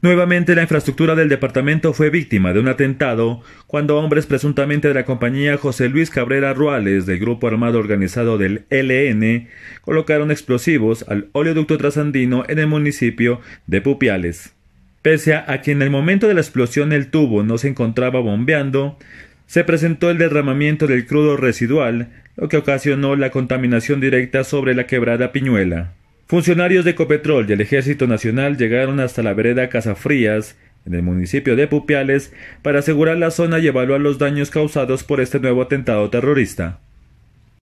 Nuevamente la infraestructura del departamento fue víctima de un atentado cuando hombres presuntamente de la compañía José Luis Cabrera Ruales del grupo armado organizado del LN colocaron explosivos al oleoducto trasandino en el municipio de Pupiales. Pese a que en el momento de la explosión el tubo no se encontraba bombeando, se presentó el derramamiento del crudo residual, lo que ocasionó la contaminación directa sobre la quebrada Piñuela. Funcionarios de Copetrol y el Ejército Nacional llegaron hasta la vereda Casafrías, en el municipio de Pupiales, para asegurar la zona y evaluar los daños causados por este nuevo atentado terrorista.